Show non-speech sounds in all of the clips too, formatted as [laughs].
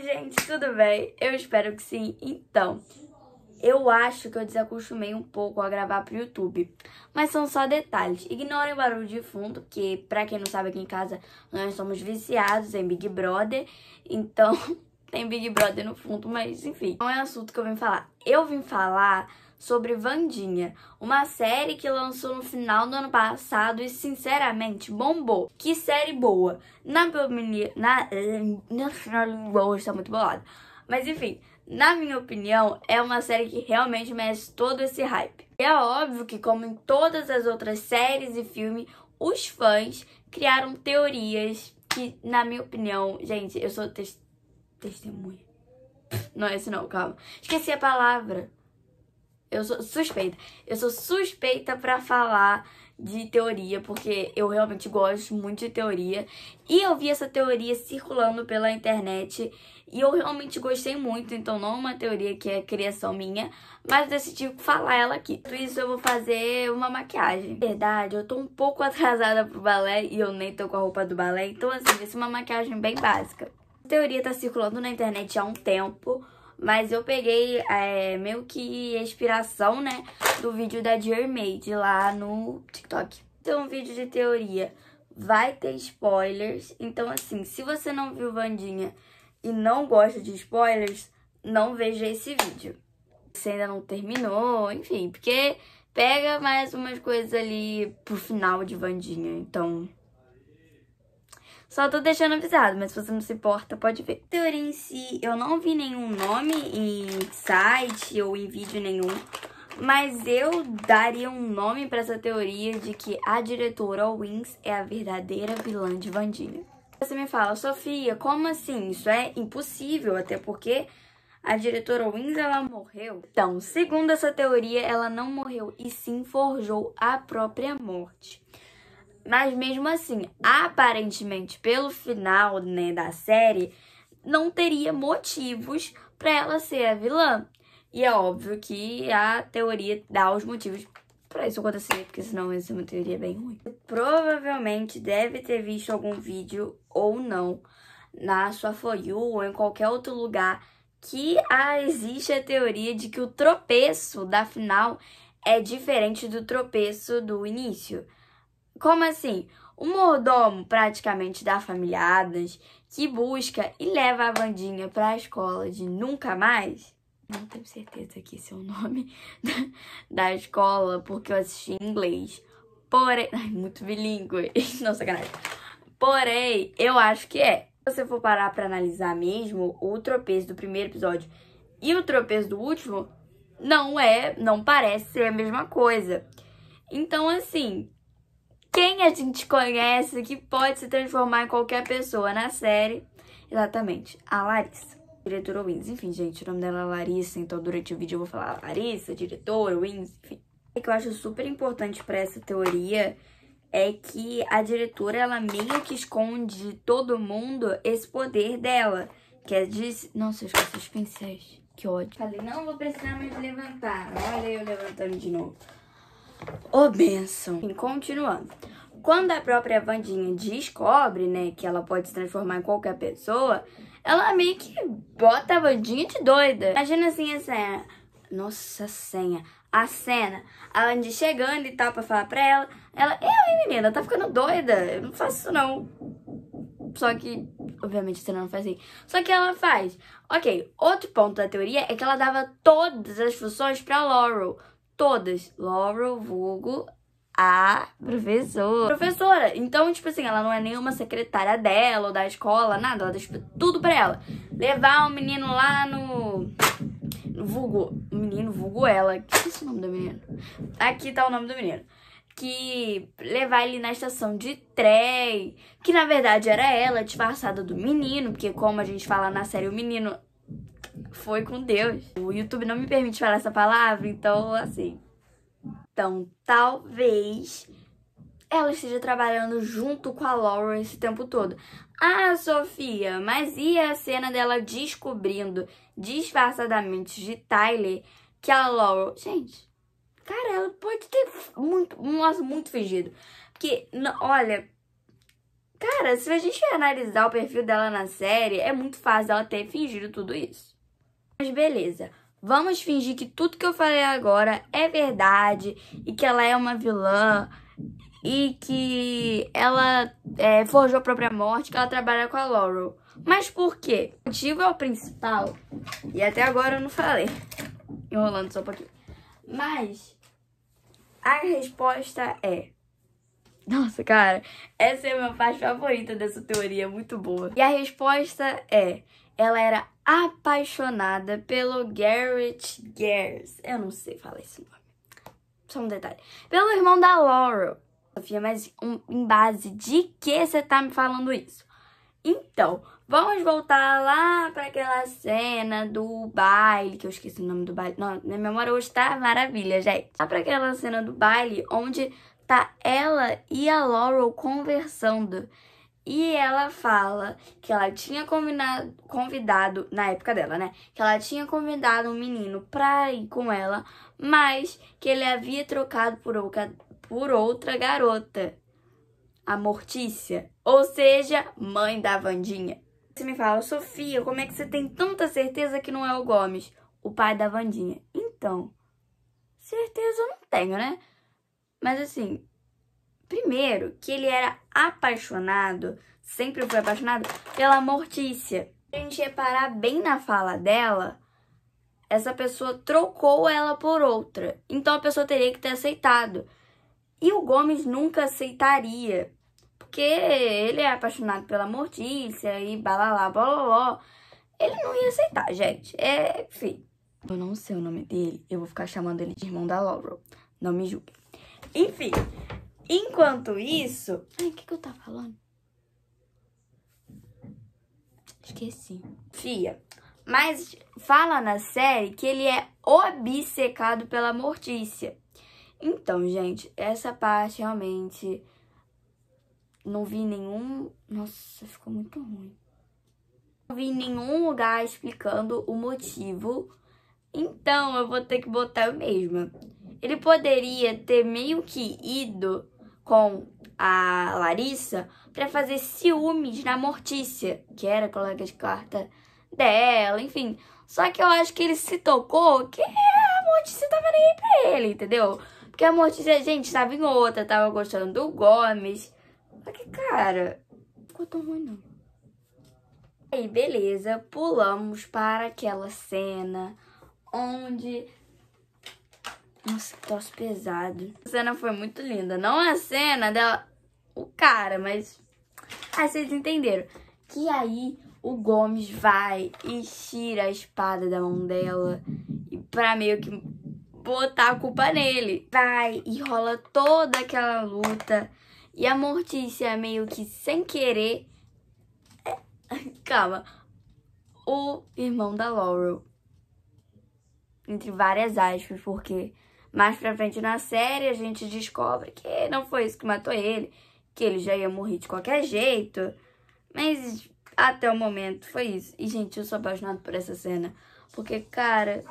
Oi, gente, tudo bem? Eu espero que sim. Então, eu acho que eu desacostumei um pouco a gravar pro YouTube, mas são só detalhes. Ignorem o barulho de fundo, que pra quem não sabe aqui em casa, nós somos viciados em Big Brother, então [laughs] tem Big Brother no fundo, mas enfim, não é assunto que eu vim falar. Eu vim falar sobre Vandinha, uma série que lançou no final do ano passado e sinceramente bombou. Que série boa! Na minha opinião, na final [laughs] está muito bolada. Mas enfim, na minha opinião, é uma série que realmente merece todo esse hype. E é óbvio que, como em todas as outras séries e filmes, os fãs criaram teorias que, na minha opinião, gente, eu sou testemunha. Não é isso não, calma. Esqueci a palavra. Eu sou suspeita. Eu sou suspeita para falar de teoria, porque eu realmente gosto muito de teoria. E eu vi essa teoria circulando pela internet e eu realmente gostei muito, então não é uma teoria que é criação minha, mas decidi falar ela aqui. Por isso eu vou fazer uma maquiagem. Na verdade, eu tô um pouco [laughs] atrasada pro balé e eu nem tô com a roupa do balé, então assim, vai ser uma maquiagem bem básica. A teoria tá circulando na internet há um tempo, mas eu peguei é, meio que a inspiração, né, do vídeo da Dear lá no TikTok. Então, um vídeo de teoria vai ter spoilers. Então, assim, se você não viu Vandinha e não gosta de spoilers, não veja esse vídeo. Se ainda não terminou, enfim, porque pega mais umas coisas ali pro final de Vandinha. Então, só tô deixando avisado, mas se você não se importa, pode ver. Teoria em si, eu não vi nenhum nome em site ou em vídeo nenhum. Mas eu daria um nome para essa teoria de que a diretora Wings é a verdadeira vilã de Vandinha. Você me fala, Sofia, como assim? Isso é impossível, até porque a diretora Wings ela morreu. Então, segundo essa teoria, ela não morreu e sim forjou a própria morte. Mas mesmo assim, aparentemente, pelo final né, da série, não teria motivos para ela ser a vilã. E é óbvio que a teoria dá os motivos para isso acontecer, porque senão essa é uma teoria bem ruim. Provavelmente deve ter visto algum vídeo ou não na sua For You ou em qualquer outro lugar que ah, existe a teoria de que o tropeço da final é diferente do tropeço do início. Como assim? O mordomo praticamente da família Adams que busca e leva a Vandinha para a escola de nunca mais. Não tenho certeza aqui se é o nome da, [laughs] da escola, porque eu assisti em inglês. Porém. [laughs] Ai, muito bilíngue. [laughs] Não, sacanagem. Porém, eu acho que é. Se você for parar para analisar mesmo, o tropeço do primeiro episódio e o tropeço do último não é, não parece ser a mesma coisa. Então, assim, quem a gente conhece que pode se transformar em qualquer pessoa na série. Exatamente, a Larissa. Diretora Wins. Enfim, gente, o nome dela é Larissa, então durante o vídeo eu vou falar Larissa, diretora, Wins, enfim. O que eu acho super importante para essa teoria é que a diretora, ela meio que esconde de todo mundo esse poder dela. Que é de... Nossa, eu esqueci os pincéis. Que ódio. Falei, não vou precisar mais levantar. Olha eu levantando de novo. Ô, oh, benção! E continuando. Quando a própria Vandinha descobre, né, que ela pode se transformar em qualquer pessoa, ela meio que bota a Vandinha de doida. Imagina assim a cena. Nossa senha. A cena. A Vandinha chegando e tal pra falar pra ela. Ela, eu, hein, menina, tá ficando doida. Eu não faço isso não. Só que, obviamente, você não faz assim. Só que ela faz. Ok, outro ponto da teoria é que ela dava todas as funções pra Laurel todas. Laurel, vulgo, a professora. Professora! Então, tipo assim, ela não é nenhuma secretária dela ou da escola, nada. Ela deixa tudo pra ela. Levar o um menino lá no... no vulgo... Menino, vulgo ela. Que é esse nome do menino? Aqui tá o nome do menino que levar ele na estação de trem, que na verdade era ela disfarçada do menino, porque como a gente fala na série, o menino foi com Deus. O YouTube não me permite falar essa palavra, então assim. Então, talvez ela esteja trabalhando junto com a Laura esse tempo todo. Ah, Sofia, mas e a cena dela descobrindo disfarçadamente de Tyler que a Laura. Gente, cara, ela pode ter muito, nossa, muito fingido. Porque, olha, Cara, se a gente analisar o perfil dela na série, é muito fácil ela ter fingido tudo isso. Mas beleza, vamos fingir que tudo que eu falei agora é verdade e que ela é uma vilã e que ela é, forjou a própria morte, que ela trabalha com a Laurel. Mas por quê? O motivo é o principal e até agora eu não falei. Enrolando só um pouquinho. Mas a resposta é nossa, cara, essa é a minha parte favorita dessa teoria, muito boa. E a resposta é: ela era apaixonada pelo Garrett Gers. Eu não sei falar esse nome. Só um detalhe. Pelo irmão da Laurel. Sofia, mas um, em base de que você tá me falando isso? Então, vamos voltar lá para aquela cena do baile, que eu esqueci o nome do baile. Não, minha memória hoje tá maravilha, gente. Lá para aquela cena do baile onde tá ela e a Laurel conversando. E ela fala que ela tinha combinado, convidado, na época dela, né? Que ela tinha convidado um menino pra ir com ela, mas que ele havia trocado por outra, por outra garota, a Mortícia, ou seja, mãe da Vandinha. Você me fala, Sofia, como é que você tem tanta certeza que não é o Gomes, o pai da Vandinha? Então, certeza eu não tenho, né? Mas assim, Primeiro, que ele era apaixonado, sempre foi apaixonado, pela Mortícia. Se a gente reparar bem na fala dela, essa pessoa trocou ela por outra. Então a pessoa teria que ter aceitado. E o Gomes nunca aceitaria. Porque ele é apaixonado pela Mortícia e balalá, balaló. Ele não ia aceitar, gente. É, enfim. Eu não sei o nome dele, eu vou ficar chamando ele de irmão da Laurel. Não me julgue. Enfim, Enquanto isso. Ai, o que, que eu tava falando? Esqueci. Fia. Mas fala na série que ele é obcecado pela Mortícia. Então, gente, essa parte realmente não vi nenhum... Nossa, ficou muito ruim. Não vi nenhum lugar explicando o motivo. Então, eu vou ter que botar eu mesma. Ele poderia ter meio que ido com a Larissa para fazer ciúmes na Mortícia, que era colega de carta dela, enfim. Só que eu acho que ele se tocou que a Mortícia tava nem aí pra ele, entendeu? Porque a Mortícia, gente, tava em outra, tava gostando do Gomes. Só que, cara, ficou tão ruim não. Aí, beleza, pulamos para aquela cena onde nossa, que tosse pesado. A cena foi muito linda. Não a cena dela, o cara, mas... aí ah, vocês entenderam. Que aí o Gomes vai e tira a espada da mão dela e pra meio que botar a culpa nele. Vai e rola toda aquela luta e a Mortícia meio que sem querer... [laughs] Calma. O irmão da Laurel entre várias aspas, porque mais pra frente na série, a gente descobre que não foi isso que matou ele, que ele já ia morrer de qualquer jeito. Mas até o momento foi isso. E, gente, eu sou apaixonado por essa cena. Porque, cara.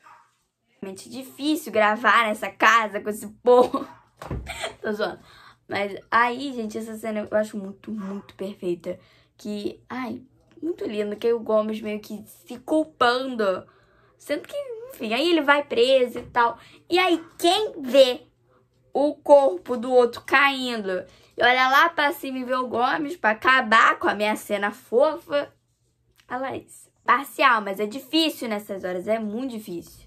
É realmente difícil gravar nessa casa com esse porro [laughs] Tô zoando. Mas aí, gente, essa cena eu acho muito, muito perfeita. Que, ai, muito lindo. Que o Gomes meio que se culpando. Sendo que enfim, aí ele vai preso e tal. E aí quem vê o corpo do outro caindo e olha lá pra cima e vê o Gomes pra acabar com a minha cena fofa, a Larissa. Parcial, mas é difícil nessas horas, é muito difícil.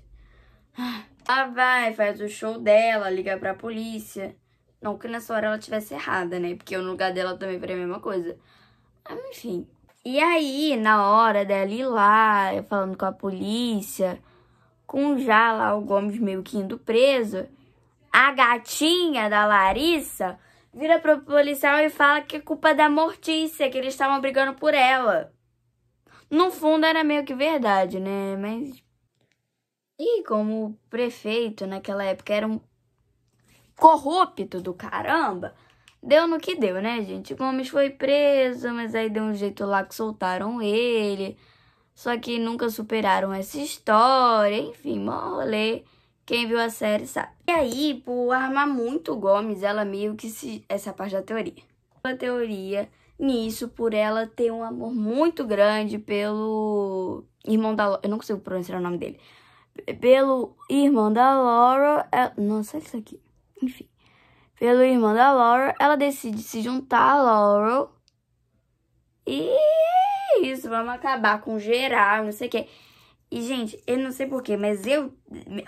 Ela ah, vai, faz o show dela, liga pra polícia. Não que nessa hora ela tivesse errada, né? Porque eu no lugar dela também faria a mesma coisa. Ah, enfim. E aí, na hora dela ir lá, falando com a polícia, com já lá o Gomes meio que indo preso, a gatinha da Larissa vira pro policial e fala que é culpa da Mortícia, que eles estavam brigando por ela. No fundo era meio que verdade, né? Mas. E como o prefeito naquela época era um corrupto do caramba, deu no que deu, né, gente? Gomes foi preso, mas aí deu um jeito lá que soltaram ele só que nunca superaram essa história, enfim, mó rolê. Quem viu a série sabe. E aí, por armar muito o Gomes, ela meio que se. Essa parte da teoria. A teoria nisso, por ela ter um amor muito grande pelo irmão da. Eu não consigo pronunciar o nome dele. Pelo irmão da Laura. Ela... Nossa, isso aqui. Enfim. Pelo irmão da Laura, ela decide se juntar a Laurel. E isso, vamos acabar com geral, não sei o quê. E, gente, eu não sei porquê, mas eu,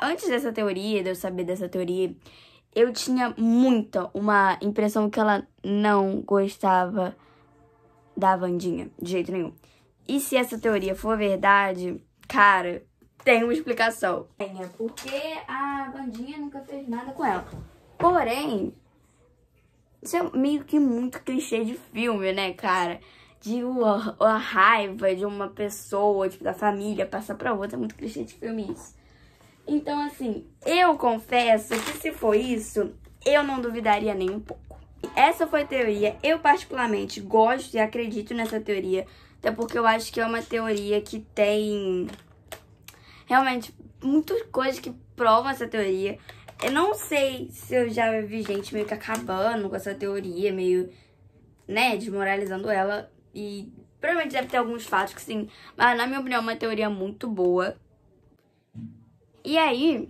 antes dessa teoria, de eu saber dessa teoria, eu tinha muita uma impressão que ela não gostava da Vandinha, de jeito nenhum. E se essa teoria for verdade, cara, tem uma explicação. É porque a Vandinha nunca fez nada com ela. Porém, isso é meio que muito clichê de filme, né, cara? de uma, uma, raiva de uma pessoa, tipo, da família, passar pra outra. É muito clichê de filme isso. Então, assim, eu confesso que se for isso, eu não duvidaria nem um pouco. Essa foi a teoria. Eu, particularmente, gosto e acredito nessa teoria. Até porque eu acho que é uma teoria que tem realmente muitas coisas que provam essa teoria. Eu não sei se eu já vi gente meio que acabando com essa teoria, meio, né, desmoralizando ela. E provavelmente deve ter alguns fatos que sim, mas na minha opinião é uma teoria muito boa. E aí,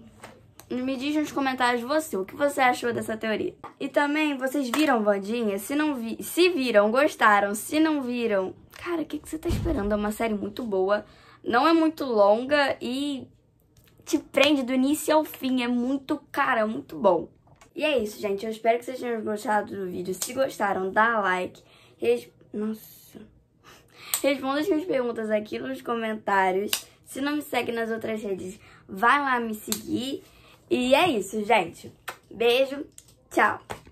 me diz nos comentários você, o que você achou dessa teoria. E também, vocês viram Vandinha? Se não vi, se viram, gostaram, se não viram... Cara, o que, que você tá esperando? É uma série muito boa, não é muito longa e te prende do início ao fim, é muito, cara, muito bom. E é isso, gente, eu espero que vocês tenham gostado do vídeo. Se gostaram, dá like, nossa. Responda as minhas perguntas aqui nos comentários. Se não me segue nas outras redes, vai lá me seguir. E é isso, gente. Beijo, tchau.